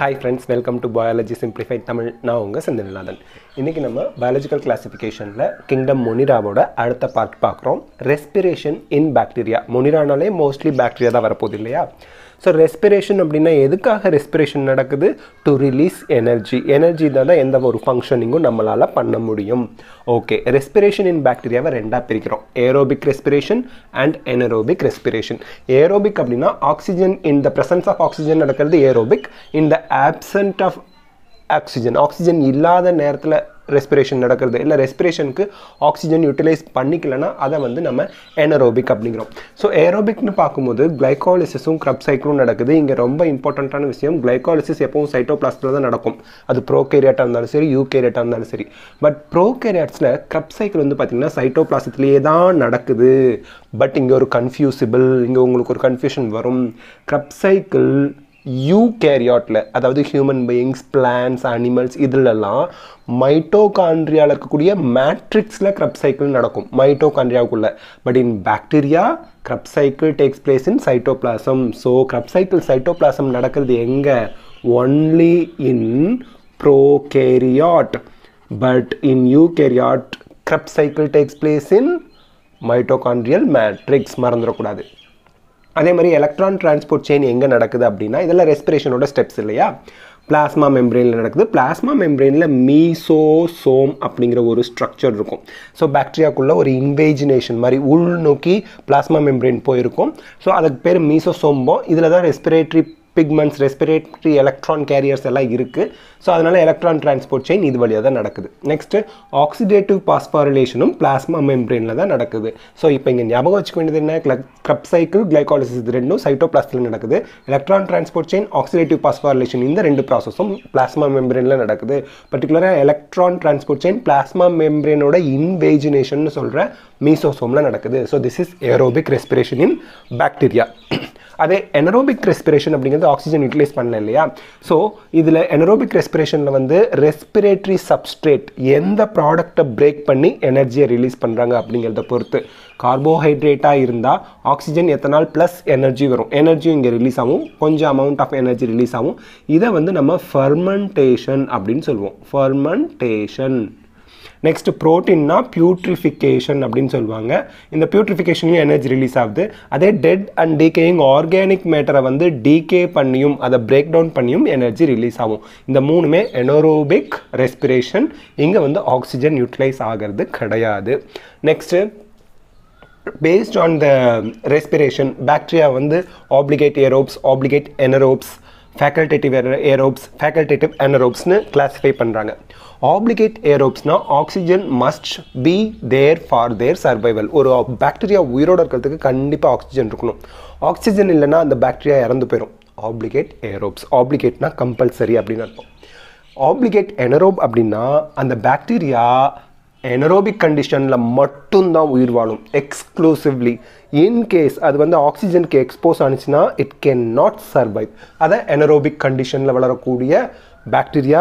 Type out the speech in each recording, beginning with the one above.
Hi friends welcome to biology simplified Tamil நான் உங்கள் செந்தில்நாதன் இன்றைக்கி நம்ம பயாலஜிக்கல் கிளாஸிஃபிகேஷனில் கிங்டம் மொனிராவோட அடுத்த பார்ட் பார்க்குறோம் ரெஸ்பிரேஷன் இன் பாக்டீரியா மொனிரானாலே மோஸ்ட்லி பாக்டீரியா தான் வரப்போகுது இல்லையா ஸோ ரெஸ்பிரேஷன் அப்படின்னா எதுக்காக ரெஸ்பிரேஷன் நடக்குது டு ரிலீஸ் எனர்ஜி எனர்ஜி தான் எந்த ஒரு ஃபங்க்ஷனிங்கும் நம்மளால் பண்ண முடியும் ஓகே ரெஸ்பிரேஷன் இன் பாக்டீரியாவை ரெண்டாக பிரிக்கிறோம் aerobic respiration and anaerobic respiration aerobic அப்படின்னா oxygen in the presence of oxygen நடக்கிறது aerobic in the absent of oxygen oxygen இல்லாத நேரத்தில் ரெஸ்பிரேஷன் நடக்கிறது இல்லை ரெஸ்பிரேஷனுக்கு ஆக்சிஜன் யூட்டிலைஸ் பண்ணிக்கலன்னா அதை வந்து நம்ம ஏனரோபிக் அப்படிங்கிறோம் ஸோ ஏரோபிக்னு பார்க்கும்போது கிளைகாலிசிஸும் க்ரப் சைக்கிளும் நடக்குது இங்கே ரொம்ப இம்பார்ட்டண்ட்டான விஷயம் கிளைகாலிசிஸ் எப்பவும் சைட்டோபிளாஸ்டில் தான் நடக்கும் அது ப்ரோகேரியாட்டாக இருந்தாலும் சரி யூகேரியாட்டாக இருந்தாலும் சரி பட் ப்ரோகேரியாட்ஸில் க்ரப் சைக்கிள் வந்து பார்த்திங்கன்னா சைட்டோபிளாசத்துலேயே தான் நடக்குது பட் இங்கே ஒரு கன்ஃபியூசிபிள் இங்கே உங்களுக்கு ஒரு கன்ஃபியூஷன் வரும் க்ரப் சைக்கிள் யூ கேரியாட்டில் அதாவது ஹியூமன் பீயிங்ஸ் பிளான்ஸ் அனிமல்ஸ் இதிலெல்லாம் மைட்டோகாண்ட்ரியாவில் இருக்கக்கூடிய மேட்ரிக்ஸில் க்ரப் சைக்கிள் நடக்கும் மைட்டோகாண்ட்ரியாவுக்குள்ளே but in bacteria Krebs cycle takes place in cytoplasm so Krebs cycle cytoplasm நடக்கிறது எங்கே only in prokaryote but in eukaryote Krebs cycle takes place in mitochondrial matrix மறந்துடக்கூடாது அதே மாதிரி எலக்ட்ரான் டிரான்ஸ்போர்ட் செயின் எங்கே நடக்குது அப்படின்னா இதெல்லாம் ரெஸ்பிரேஷனோட ஸ்டெப்ஸ் இல்லையா பிளாஸ்மா மெம்ரெயினில் நடக்குது பிளாஸ்மா மீசோ சோம் அப்படிங்கிற ஒரு ஸ்ட்ரக்சர் இருக்கும் ஸோ பாக்டீரியாக்குள்ளே ஒரு இன்வேஜினேஷன் மாதிரி உள் நோக்கி பிளாஸ்மா மெம்ரெயின் போயிருக்கும் ஸோ அதுக்கு பேர் சோம்போ இதில் தான் respiratory pigments respiratory electron carriers எல்லாம் இருக்குது ஸோ அதனால் எலக்ட்ரான் டிரான்ஸ்போர்ட் செயின் இது வழியாக தான் நடக்குது நெக்ஸ்ட்டு ஆக்சிடேட்டிவ் பாஸ்பாரிலேஷனும் பிளாஸ்மா மெம்ப்ரெயினில் தான் நடக்குது ஸோ இப்போ இங்கே ஞாபகம் வச்சுக்க வேண்டியது என்ன கிரப் சைக்கிள் கிளைகாலிசிஸ் இது ரெண்டும் சைட்டோபிளாஸ்டில் நடக்குது electron transport chain oxidative phosphorylation இந்த ரெண்டு ப்ராசஸும் பிளாஸ்மா மெம்ப்ரெயினில் நடக்குது பர்டிகுலராக எலக்ட்ரான் டிரான்ஸ்போர்ட் செயின் பிளாஸ்மா மெம்ப்ரெயினோட இன்வேஜினேஷன் சொல்கிற மீசோசோமில் நடக்குது so this is aerobic respiration in bacteria அதே எனரோபிக் ரெஸ்பிரேஷன் அப்படிங்கிறது ஆக்சிஜன் யூட்டிலைஸ் பண்ணல இல்லையா ஸோ இதில் எனரோபிக் ரெஸ்பிரேஷனில் வந்து ரெஸ்பிரேட்டரி சப்ஸ்ட்ரேட் எந்த ப்ராடக்டை பிரேக் பண்ணி எனர்ஜியை ரிலீஸ் பண்ணுறாங்க அப்படிங்கிறத பொறுத்து கார்போஹைட்ரேட்டாக இருந்தால் ஆக்சிஜன் எத்தனால் ப்ளஸ் எனர்ஜி வரும் எனர்ஜியும் இங்கே ரிலீஸ் ஆகும் கொஞ்சம் அமௌண்ட் ஆஃப் எனர்ஜி ரிலீஸ் ஆகும் இதை வந்து நம்ம ஃபர்மெண்டேஷன் அப்படின்னு சொல்லுவோம் ஃபர்மெண்டேஷன் நெக்ஸ்ட் ப்ரோட்டீன்னா பியூட்ரிஃபிகேஷன் அப்படின்னு சொல்லுவாங்க இந்த பியூட்ரிஃபிகேஷன்லையும் எனர்ஜி ரிலீஸ் ஆகுது அதே டெட் அண்ட் டீகேயிங் ஆர்கானிக் மேட்டரை வந்து டீகே பண்ணியும் அதை பிரேக் டவுன் பண்ணியும் எனர்ஜி ரிலீஸ் ஆகும் இந்த மூணுமே எனரோபிக் ரெஸ்பிரேஷன் இங்கே வந்து ஆக்சிஜன் யூட்டிலைஸ் ஆகிறது கிடையாது next based on the respiration bacteria வந்து obligate aerobes obligate anaerobes facultative aerobes facultative அனரோப்ஸ்னு கிளாஸிஃபை பண்ணுறாங்க ஆப்ளிகேட் ஏரோப்ஸ்னால் oxygen must be there for their survival ஒரு பாக்டீரியா உயிரோடு இருக்கிறதுக்கு கண்டிப்பாக ஆக்சிஜன் இருக்கணும் ஆக்சிஜன் இல்லைனா அந்த பாக்டீரியா இறந்து போயிடும் ஆப்ளிகேட் ஏரோப்ஸ் ஆப்ளிகேட்னா கம்பல்சரி அப்படின்னு அர்த்தம் ஆப்ளிகேட் எனரோப் அப்படின்னா அந்த பாக்டீரியா எனரோபிக் கண்டிஷனில் மட்டும்தான் உயிர் வாழும் எக்ஸ்க்ளூசிவ்லி இன்கேஸ் அது வந்து ஆக்சிஜனுக்கு எக்ஸ்போஸ் ஆனிச்சுன்னா இட் கேன் நாட் சர்வைவ் அதை எனரோபிக் கண்டிஷனில் வளரக்கூடிய bacteria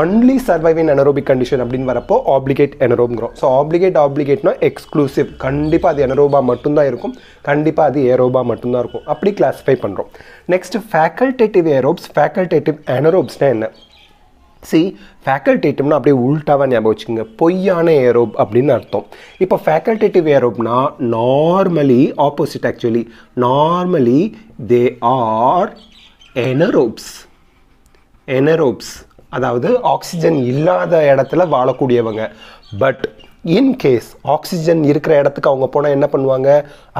only survive in anaerobic condition அப்படின்னு வரப்போ ஆப்ளிகேட் எனரோப்ங்கிறோம் ஸோ ஆப்ளிகேட் ஆப்ளிகேட்னா எக்ஸ்க்ளூசிவ் கண்டிப்பாக அது எனரோபா மட்டும்தான் இருக்கும் கண்டிப்பாக அது ஏரோபா மட்டும்தான் இருக்கும் அப்படி கிளாஸிஃபை பண்ணுறோம் நெக்ஸ்ட் ஃபேக்கல்டேட்டிவ் ஏரோப்ஸ் ஃபேக்கல்டேட்டிவ் எனரோப்ஸ்னால் என்ன சி ஃபேக்கல்டேட்டிவ்னா அப்படியே உள்டாவாக ஞாபகம் வச்சுக்கோங்க பொய்யான ஏரோப் அப்படின்னு அர்த்தம் இப்போ ஃபேக்கல்டேட்டிவ் ஏரோப்னா normally opposite actually normally they are anaerobes anaerobes அதாவது ஆக்சிஜன் இல்லாத இடத்துல வாழக்கூடியவங்க பட் இன்கேஸ் ஆக்சிஜன் இருக்கிற இடத்துக்கு அவங்க போனால் என்ன பண்ணுவாங்க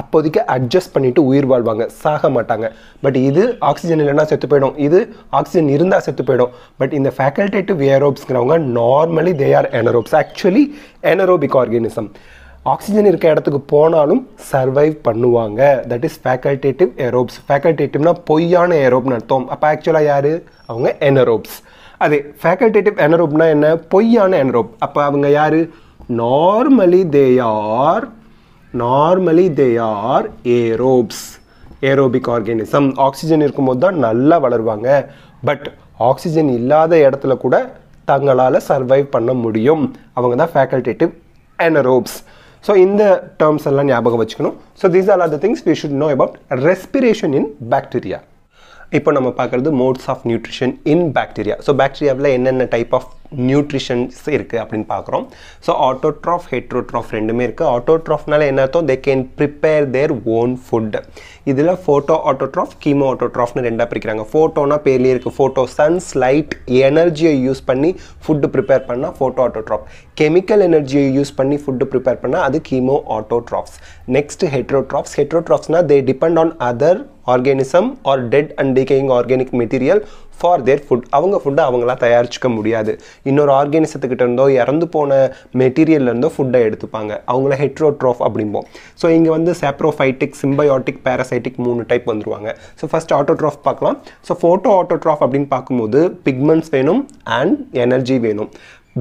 அப்போதைக்கு அட்ஜஸ்ட் பண்ணிவிட்டு உயிர் வாழ்வாங்க சாக மாட்டாங்க பட் இது ஆக்சிஜன் இல்லைனா செத்து போயிடும் இது ஆக்சிஜன் இருந்தால் செத்து போயிடும் பட் இந்த ஃபேக்கல்டேட்டிவ் ஏரோப்ஸ்ங்கிறவங்க normally they are anaerobes actually anaerobic organism oxygen இருக்க இடத்துக்கு போனாலும் சர்வைவ் பண்ணுவாங்க தட் இஸ் ஃபேக்கல்டேட்டிவ் ஏரோப்ஸ் ஃபேக்கல்டேட்டிவ்னா பொய்யான ஏரோப்னு அர்த்தம் அப்போ ஆக்சுவலாக யார் அவங்க எனரோப்ஸ் அது ஃபேக்கல்டேட்டிவ் எனரோப்னா என்ன பொய்யான எனரோப் அப்போ அவங்க யார் normally they are normally they are aerobes aerobic organism oxygen இருக்கும்போது தான் நல்லா வளருவாங்க பட் ஆக்சிஜன் இல்லாத இடத்துல கூட தங்களால் சர்வைவ் பண்ண முடியும் அவங்க தான் ஃபேக்கல்டேட்டிவ் அனரோப்ஸ் ஸோ இந்த டேர்ம்ஸ் எல்லாம் ஞாபகம் வச்சுக்கணும் so these are are the things we should know about respiration in bacteria இப்போ நம்ம பார்க்குறது modes of nutrition in bacteria so பாக்டீரியாவில் என்னென்ன டைப் ஆஃப் நியூட்ரிஷன்ஸ் இருக்குது அப்படின்னு பார்க்குறோம் ஸோ ஆட்டோட்ராஃப் ஹெட்ரோட்ராஃப் ரெண்டுமே இருக்குது ஆட்டோட்ராஃப்னால என்ன அர்த்தம் they can prepare their own food இதில் ஃபோட்டோ ஆட்டோட்ராஃப் கீமோ ஆட்டோட்ராஃப்னு ரெண்டாக பிரிக்கிறாங்க ஃபோட்டோனா பேர்லேயே இருக்குது ஃபோட்டோ சன்ஸ் லைட் எனர்ஜியை யூஸ் பண்ணி ஃபுட்டு ப்ரிப்பேர் பண்ணால் ஃபோட்டோ ஆட்டோட்ராஃப் கெமிக்கல் எனர்ஜியை யூஸ் பண்ணி ஃபுட்டு ப்ரிப்பேர் பண்ணால் அது கீமோ ஆட்டோட்ராஃப்ஸ் நெக்ஸ்ட் ஹெட்ரோட்ராஃப்ஸ் ஹெட்ரோட்ராஃப்ஸ்னால் they depend on other organism or dead and decaying organic material for their food அவங்க ஃபுட்டை அவங்களா தயாரிச்சிக்க முடியாது இன்னொரு ஆர்கானிசத்துக்கிட்ட இருந்தோ இறந்து போன மெட்டீரியல்ல இருந்தோ ஃபுட்டை எடுத்துப்பாங்க அவங்கள ஹெட்ரோட்ரோஃப் அப்படிம்போம் ஸோ இங்கே வந்து சாப்ரோஃபைட்டிக் சிம்பயோட்டிக் பேரசைட்டிக் மூணு டைப் வந்துருவாங்க ஸோ ஃபஸ்ட் ஆட்டோட்ராஃப் பார்க்கலாம் ஸோ ஃபோட்டோ ஆட்டோட்ராஃப் அப்படின்னு பார்க்கும்போது பிக்மெண்ட்ஸ் வேணும் அண்ட் எனர்ஜி வேணும்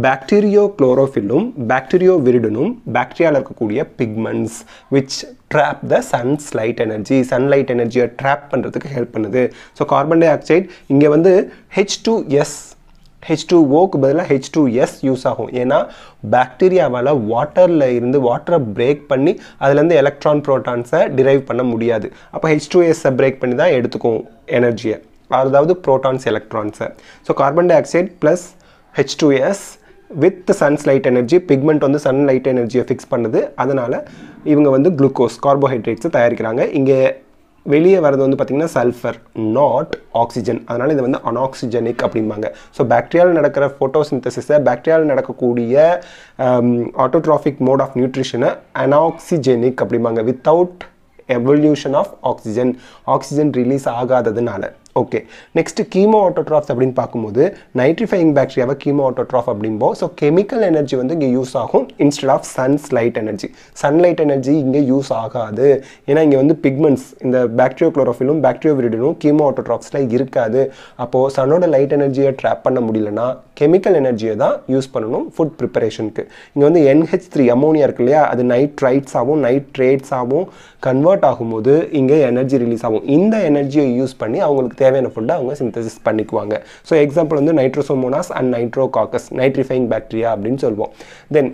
பாக்டீரியோ குளோரோஃபில்லும் பாக்டீரியோ விரிடனும் பாக்டீரியாவில் இருக்கக்கூடிய pigments which trap the sun's light energy sunlight எனர்ஜியை ட்ராப் பண்ணுறதுக்கு ஹெல்ப் பண்ணுது ஸோ கார்பன் டை ஆக்சைடு இங்கே வந்து H two S H two ஓக்கு பதிலாக ஹெச் டூ எஸ் யூஸ் ஆகும் ஏன்னா பாக்டீரியாவால் வாட்டரில் இருந்து வாட்டரை பிரேக் பண்ணி அதுலேருந்து எலக்ட்ரான் ப்ரோட்டான்ஸை டிரைவ் பண்ண முடியாது அப்போ ஹெச் டூ எஸ்ஸை பிரேக் பண்ணி தான் எடுத்துக்கும் எனர்ஜியை அதாவது ப்ரோட்டான்ஸ் எலக்ட்ரான்ஸை so carbon tie dioxide plus H two S with sunlight energy pigment வந்து சன்லைட் எனர்ஜியை ஃபிக்ஸ் பண்ணுது அதனால் இவங்க வந்து குளுக்கோஸ் கார்போஹைட்ரேட்ஸை தயாரிக்கிறாங்க இங்கே வெளியே வரது வந்து பார்த்திங்கன்னா சல்ஃபர் நாட் ஆக்சிஜன் அதனால் இது வந்து அனாக்சிஜனிக் அப்படிம்பாங்க ஸோ பாக்டீரியாவில் நடக்கிற ஃபோட்டோசிந்தசிஸை பாக்டீரியாவில் நடக்கக்கூடிய ஆட்டோட்ராஃபிக் மோட் ஆஃப் நியூட்ரிஷனை அனாக்சிஜெனிக் அப்படிம்பாங்க without evolution of oxygen oxygen release ஆகாததுனால ஓகே நெக்ஸ்ட்டு கீமோ ஆட்டோட்ராஃப்ஸ் அப்படின்னு பார்க்கும்போது நைட்ரிஃபைங் பேக்டீரியாவை கீமோ ஆட்டோட்ராஃப் அப்படிம்போ ஸோ கெமிக்கல் எனர்ஜி வந்து இங்கே யூஸ் ஆகும் instead of sun's light energy sunlight energy இங்கே யூஸ் ஆகாது ஏன்னா இங்கே வந்து பிக்மெண்ட்ஸ் இந்த பேக்டீரியோ குளோரோஃபிலும் பேக்டீரியோ விரிடனும் கீமோ ஆட்டோட்ராஃப்ஸில் இருக்காது அப்போது சன்னோட லைட் எனர்ஜியை ட்ராப் பண்ண முடியலன்னா கெமிக்கல் எனர்ஜியை தான் யூஸ் பண்ணணும் ஃபுட் ப்ரிப்பரேஷனுக்கு இங்கே வந்து என்ஹெச் த்ரீ அமோனியா இருக்கு இல்லையா அது நைட்ரைட்ஸாகவும் நைட்ரேட்ஸாகவும் கன்வெர்ட் ஆகும்போது இங்கே எனர்ஜி ரிலீஸ் ஆகும் இந்த எனர்ஜியை யூஸ் பண்ணி அவங்களுக்கு தேவையான ஃபுட்டை அவங்க சிந்தசிஸ் பண்ணிக்குவாங்க ஸோ எக்ஸாம்பிள் வந்து Nitrosomonas and Nitrococcus nitrifying bacteria அப்படின்னு சொல்லுவோம் தென்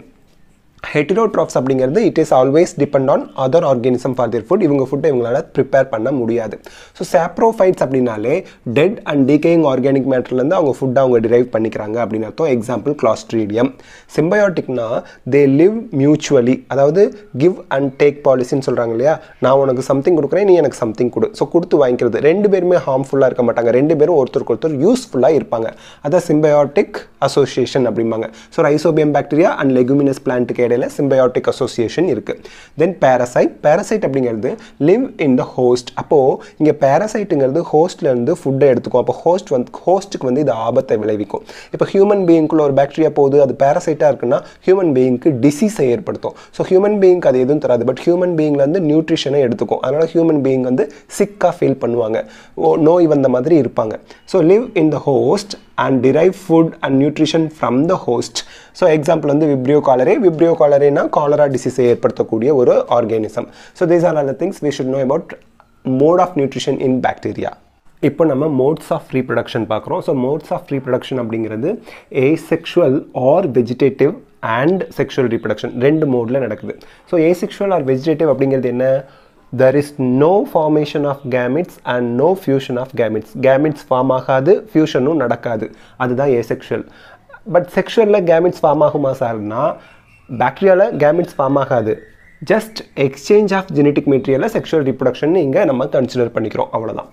ஹெட்ரோட்ராப்ஸ் அப்படிங்கிறது it is always depend on other organism for their food இவங்க ஃபுட்டை இவங்களால் ப்ரிப்பேர் பண்ண முடியாது ஸோ சாப்ரோஃபைட்ஸ் அப்படின்னாலே டெட் அண்ட் டீகேயிங் ஆர்கானிக் மேட்டர்லேருந்து அவங்க ஃபுட்டை அவங்க டிரைவ் பண்ணிக்கிறாங்க அப்படின்னு அர்த்தம் எக்ஸாம்பிள் கிளாஸ்ட்ரீடியம் சிம்பயோட்டிக்னா தே லிவ் மியூச்சுவலி அதாவது கிவ் அண்ட் டேக் பாலிசின்னு சொல்கிறாங்க இல்லையா நான் உனக்கு சம்திங் கொடுக்குறேன் நீ எனக்கு சம்திங் கொடு ஸோ கொடுத்து வாங்கிக்கிறது ரெண்டு பேருமே ஹார்ம்ஃபுல்லாக இருக்க மாட்டாங்க ரெண்டு பேரும் ஒருத்தருக்கு ஒருத்தர் யூஸ்ஃபுல்லாக இருப்பாங்க அதான் சிம்பயோட்டிக் அசோசியேஷன் அப்படிம்பாங்க so Rhizobium bacteria and leguminous பிளான்ட்டுக்கு இடையில சிம்பயோட்டிக் அசோசியேஷன் இருக்கு தென் பேரசைட் பேரசைட் அப்படிங்கிறது லிவ் இன் த ஹோஸ்ட் அப்போது இங்கே பேரசைட்டுங்கிறது இருந்து ஃபுட்டை எடுத்துக்கும் அப்போ ஹோஸ்ட் வந்து ஹோஸ்ட்டுக்கு வந்து இது ஆபத்தை விளைவிக்கும் இப்போ ஹியூமன் பீயிங்குள்ள ஒரு பாக்டீரியா போகுது அது பேரசைட்டாக இருக்குன்னா ஹியூமன் பீயிங்க்கு டிசீஸை ஏற்படுத்தும் ஸோ ஹியூமன் பீயிங்க்கு அது எதுவும் தராது பட் ஹியூமன் வந்து நியூட்ரிஷனை எடுத்துக்கும் அதனால் ஹியூமன் பீயிங் வந்து சிக்காக ஃபீல் பண்ணுவாங்க நோய் வந்த மாதிரி இருப்பாங்க so live in the host and derive food and nutrition from the host so example வந்து விப்ரியோ காலரே விப்ரியோ காலரேனா காலரா டிசீஸை ஏற்படுத்தக்கூடிய ஒரு organism so these are all things we should know about mode of nutrition in bacteria இப்போ நம்ம modes of reproduction பார்க்குறோம் so modes of reproduction அப்படிங்கிறது asexual or vegetative and sexual reproduction ரெண்டு மோடில் நடக்குது so asexual or vegetative அப்படிங்கிறது என்ன there is no formation of gametes and no fusion of gametes gametes form ஆகாது உன் நடக்காது அதுதான் asexual பட் செக்ஷுவலில் கேமிட்ஸ் ஃபார்ம் ஆகுமா சார்னா பாக்டீரியாவில் கேமிட்ஸ் ஃபார்ம் ஆகாது ஜஸ்ட் எக்ஸ்சேஞ்ச் ஆஃப் genetic மெட்டீரியலில் செக்ஷுவல் ரிப்ரொடக்ஷன் இங்கே நம்ம கன்சிடர் பண்ணிக்கிறோம் அவ்வளோதான்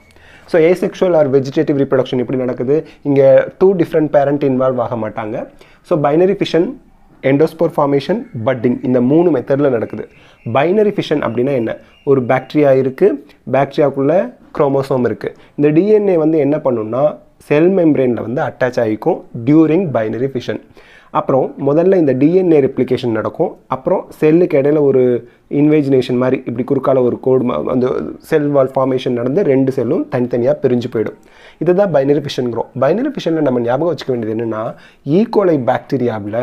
so asexual or vegetative reproduction இப்படி நடக்குது இங்கே டூ டிஃப்ரெண்ட் பேரண்ட் இன்வால்வ் ஆக மாட்டாங்க ஸோ binary fission endospore formation budding இந்த மூணு மெத்தடில் நடக்குது பைனரி ஃபிஷன் அப்படின்னா என்ன ஒரு பாக்டீரியா இருக்குது பாக்டீரியாவுக்குள்ளே குரோமோசோம் இருக்குது இந்த டிஎன்ஏ வந்து என்ன பண்ணுன்னா செல் மெம்ப்ரெயினில் வந்து அட்டாச் ஆகிக்கும் டியூரிங் பைனரி ஃபிஷன் அப்புறம் முதல்ல இந்த டிஎன்ஏ ரெப்ளிகேஷன் நடக்கும் அப்புறம் செல்லுக்கு இடையில ஒரு இன்வெஜினேஷன் மாதிரி இப்படி குறுக்கால ஒரு கோடு அந்த செல் வால் ஃபார்மேஷன் நடந்து ரெண்டு செல்லும் தனித்தனியாக பிரிஞ்சு போயிடும் இதுதான் பைனரி ஃபிஷனுங்கிறோம் பைனரி ஃபிஷனில் நம்ம ஞாபகம் வச்சுக்க வேண்டியது என்னென்னா ஈகோலை e. பாக்டீரியாவில்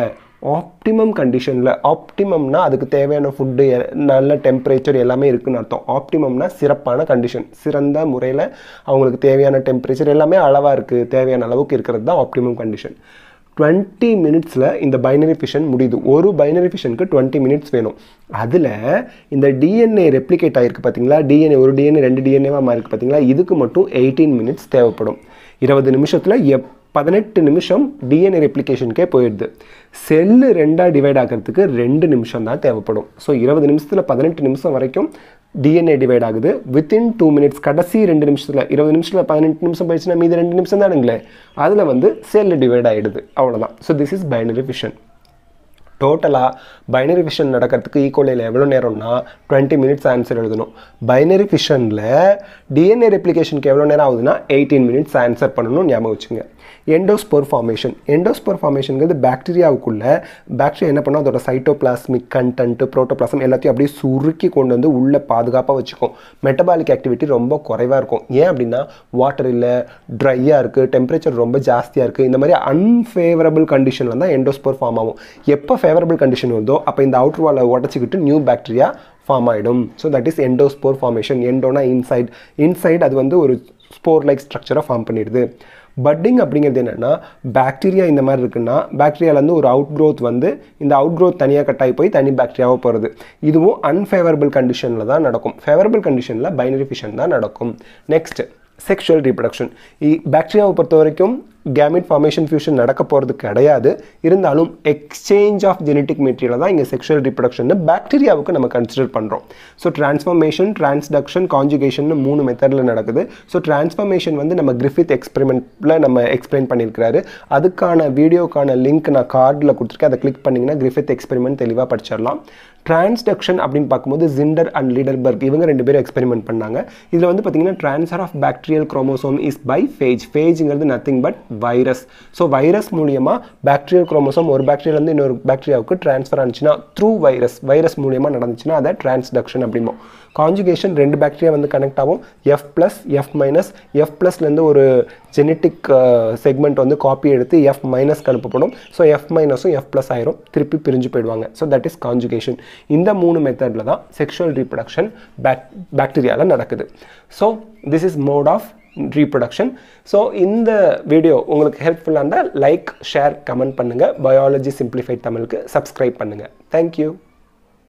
ஆப்டிமம் கண்டிஷனில் ஆப்டிமம்னா அதுக்கு தேவையான ஃபுட்டு நல்ல டெம்பரேச்சர் எல்லாமே இருக்குதுன்னு அர்த்தம் ஆப்டிமம்னா சிறப்பான கண்டிஷன் சிறந்த முறையில் அவங்களுக்கு தேவையான டெம்பரேச்சர் எல்லாமே அளவாக இருக்குது தேவையான அளவுக்கு இருக்கிறது தான் ஆப்டிமம் கண்டிஷன் டுவெண்ட்டி மினிட்ஸில் இந்த பைனரி ஃபிஷன் முடியுது ஒரு பைனரி ஃபிஷனுக்கு டுவெண்ட்டி மினிட்ஸ் வேணும் அதில் இந்த டிஎன்ஏ ரெப்ளிகேட் ஆகிருக்கு பார்த்தீங்களா டிஎன்ஏ ஒரு டிஎன்ஏ ரெண்டு டிஎன்ஏவாக மாறிருக்கு பார்த்தீங்களா இதுக்கு மட்டும் எயிட்டீன் மினிட்ஸ் தேவைப்படும் இருபது நிமிஷத்தில் எப் பதினெட்டு நிமிஷம் டிஎன்ஏ ரெப்ளிகேஷனுக்கே போயிடுது செல்லு ரெண்டாக டிவைட் ஆகிறதுக்கு ரெண்டு நிமிஷம் தான் தேவைப்படும் ஸோ இருபது நிமிஷத்தில் பதினெட்டு நிமிஷம் வரைக்கும் டிஎன்ஏ டிவைட் ஆகுது வித்தின் டூ மினிட்ஸ் கடைசி ரெண்டு நிமிஷத்தில் இருபது நிமிஷத்தில் பதினெட்டு நிமிஷம் போயிடுச்சுன்னா மீது ரெண்டு நிமிஷம் தானுங்களே அதில் வந்து செல்லு டிவைட் ஆகிடுது அவ்வளோதான் so this is binary fission டோட்டலாக பைனரி ஃபிஷன் நடக்கிறதுக்கு ஈக்குவலில் எவ்வளோ நேரம்னா டுவெண்ட்டி மினிட்ஸ் ஆன்சர் எழுதணும் பைனரி ஃபிஷனில் டிஎன்ஏ ரெப்ளிகேஷனுக்கு எவ்வளோ நேரம் ஆகுதுன்னா எயிட்டீன் மினிட்ஸ் ஆன்சர் பண்ணணும் ஞாபகம் வச்சுங்க எண்டோஸ்போர் ஃபார்மேஷன் எண்டோஸ்போர் ஃபார்மேஷனுங்கிறது பாக்டீரியாவுக்குள்ளே பாக்டீரியா என்ன பண்ணோம் அதோட சைட்டோபிளாஸ்மிக் கண்டென்ட்டு ப்ரோட்டோபிளாசம் எல்லாத்தையும் அப்படியே சுருக்கி கொண்டு வந்து உள்ளே பாதுகாப்பாக வச்சுக்கும் மெட்டபாலிக் ஆக்டிவிட்டி ரொம்ப குறைவாக இருக்கும் ஏன் அப்படின்னா வாட்டர் இல்லை ட்ரையாக இருக்குது டெம்பரேச்சர் ரொம்ப ஜாஸ்தியாக இருக்குது இந்த மாதிரி அன்ஃபேவரபிள் கண்டிஷனில் தான் எண்டோஸ்போர் ஃபார்ம் ஆகும் எப்போ ஃபேவரபிள் கண்டிஷன் வந்தோ அப்போ இந்த அவுட்டர் வாலை உடச்சிக்கிட்டு நியூ பாக்டீரியா ஃபார்ம் ஆகிடும் so that is endospore formation எண்டோனா இன்சைட் இன்சைட் அது வந்து ஒரு ஸ்போர் லைக் ஸ்ட்ரக்சராக ஃபார்ம் பண்ணிடுது பட்டிங் அப்படிங்கிறது என்னென்னா பாக்டீரியா இந்த மாதிரி இருக்குன்னா பாக்டீரியாவிலேருந்து ஒரு அவுட் க்ரோத் வந்து இந்த அவுட் க்ரோத் தனியாக கட்டாகி போய் தனி பாக்டீரியாவாக போகிறது இதுவும் அன்ஃபேவரபிள் கண்டிஷனில் தான் நடக்கும் ஃபேவரபிள் கண்டிஷனில் பைனரிஃபிஷன் தான் நடக்கும் நெக்ஸ்ட்டு செக்ஷுவல் ரீப்ரடக்ஷன் பாக்டீரியாவை பொறுத்த வரைக்கும் கேமிட் ஃபார்மேஷன் ஃபியூஷன் நடக்க போகிறது கிடையாது இருந்தாலும் எக்ஸ்சேஞ்ச் ஆஃப் ஜெனட்டிக் மெட்டீரியல் தான் இங்கே செக்ஷுவல் ரீப்ரடக்ஷன் பாக்டீரியாவுக்கு நம்ம கன்சிடர் பண்ணுறோம் ஸோ டிரான்ஸ்ஃபர்மேஷன் டிரான்ஸ்டக்ஷன் கான்ஜுகேஷன் மூணு மெத்தடில் நடக்குது ஸோ டிரான்ஸ்ஃபர்மேஷன் வந்து நம்ம கிரிஃபித் எக்ஸ்பெரிமெண்ட்டில் நம்ம எக்ஸ்பிளைன் பண்ணியிருக்கிறாரு அதுக்கான வீடியோக்கான லிங்க் நான் கார்டில் கொடுத்துருக்கேன் அதை கிளிக் பண்ணிங்கன்னா கிரிஃபித் எக்ஸ்பெரிமெண்ட் தெளிவாக படிச்சிடலாம் டிரான்ஸ்டக்ஷன் அப்படின்னு பார்க்கும்போது ஜிண்டர் அண்ட் லீடர்பர்க் இவங்க ரெண்டு பேரும் எக்ஸ்பெரிமெண்ட் பண்ணாங்க இதில் வந்து பார்த்தீங்கன்னா transfer of bacterial chromosome is by phage ஃபேஜ்ங்கிறது nothing but virus so virus மூலியமாக பாக்டீரியல் குரோமோசோம் ஒரு வந்து இன்னொரு பாக்டீரியாவுக்கு ட்ரான்ஸ்ஃபர் ஆனிச்சுன்னா த்ரூ வைரஸ் வைரஸ் மூலியமாக நடந்துச்சுன்னா அதை ட்ரான்ஸ்டக்ஷன் அப்படிமோ காஞ்சுகேஷன் ரெண்டு பாக்டீரியா வந்து கனெக்ட் ஆகும் F plus F minus F ப்ளஸ்லேருந்து ஒரு ஜெனட்டிக் செக்மெண்ட் வந்து காப்பி எடுத்து எஃப் மைனஸ்க்கு அனுப்பப்படும் ஸோ எஃப் மைனஸும் எஃப் ப்ளஸ் ஆயிரும் திருப்பி பிரிஞ்சு போயிடுவாங்க ஸோ தட் இஸ் காஞ்சுகேஷன் இந்த மூணு மெத்தடில் தான் செக்ஷுவல் ரீப்ரொடக்ஷன் பேக் பாக்டீரியாவில் நடக்குது so this is mode of reproduction so இந்த வீடியோ உங்களுக்கு ஹெல்ப்ஃபுல்லாக இருந்தால் லைக் ஷேர் கமெண்ட் பண்ணுங்கள் பயாலஜி சிம்பிளிஃபைட் தமிழுக்கு சப்ஸ்கிரைப் பண்ணுங்கள் தேங்க்யூ